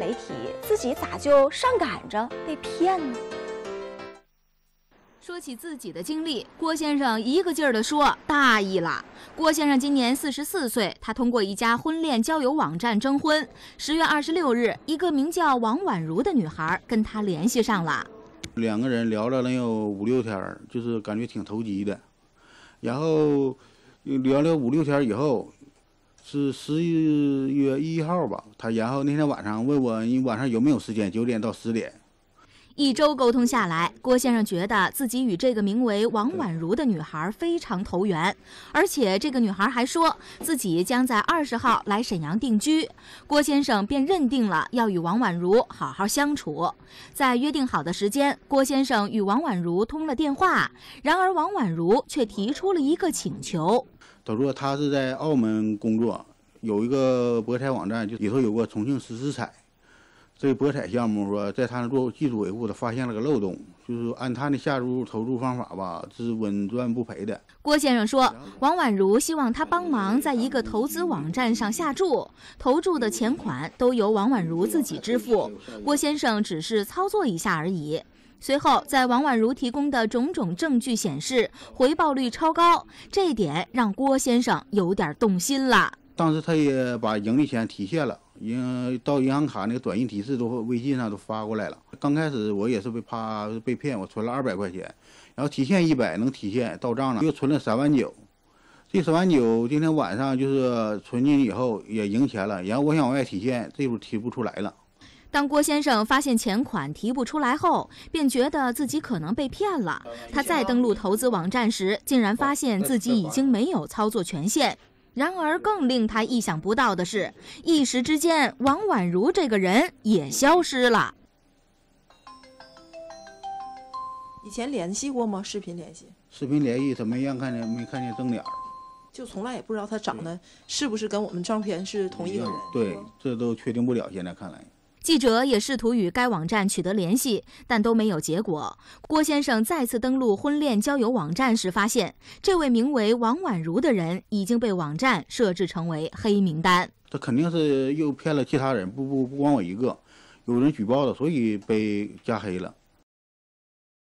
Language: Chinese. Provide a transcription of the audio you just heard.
媒体自己咋就上赶着被骗呢？说起自己的经历，郭先生一个劲儿的说：“大意了。”郭先生今年四十四岁，他通过一家婚恋交友网站征婚。十月二十六日，一个名叫王婉如的女孩跟他联系上了。两个人聊了能有五六天，就是感觉挺投机的。然后，聊聊五六天以后。是十一月一号吧，他然后那天晚上问我，你晚上有没有时间，九点到十点。一周沟通下来，郭先生觉得自己与这个名为王婉如的女孩非常投缘，而且这个女孩还说自己将在二十号来沈阳定居。郭先生便认定了要与王婉如好好相处。在约定好的时间，郭先生与王婉如通了电话，然而王婉如却提出了一个请求。他说他是在澳门工作，有一个博彩网站，就里头有个重庆时时彩。这博彩项目说，在他那做技术维护，他发现了个漏洞，就是按他的下注投注方法吧，是稳赚不赔的。郭先生说，王婉如希望他帮忙在一个投资网站上下注，投注的钱款都由王婉如自己支付，郭先生只是操作一下而已。随后，在王婉如提供的种种证据显示，回报率超高，这一点让郭先生有点动心了。当时他也把盈利钱提现了，经到银行卡那个短信提示都微信上都发过来了。刚开始我也是被怕被骗，我存了二百块钱，然后提现一百能提现到账了，又存了三万九。这三万九今天晚上就是存进以后也赢钱了，然后我想往外提现，这步提不出来了。当郭先生发现钱款提不出来后，便觉得自己可能被骗了。他再登录投资网站时，竟然发现自己已经没有操作权限。然而，更令他意想不到的是，一时之间，王宛如这个人也消失了。以前联系过吗？视频联系？视频联系，怎么样？看见没看见正脸？就从来也不知道他长得是不是跟我们照片是同一个人？对，这都确定不了。现在看来。记者也试图与该网站取得联系，但都没有结果。郭先生再次登录婚恋交友网站时，发现这位名为王婉如的人已经被网站设置成为黑名单。这肯定是又骗了其他人，不不不光我一个，有人举报了，所以被加黑了。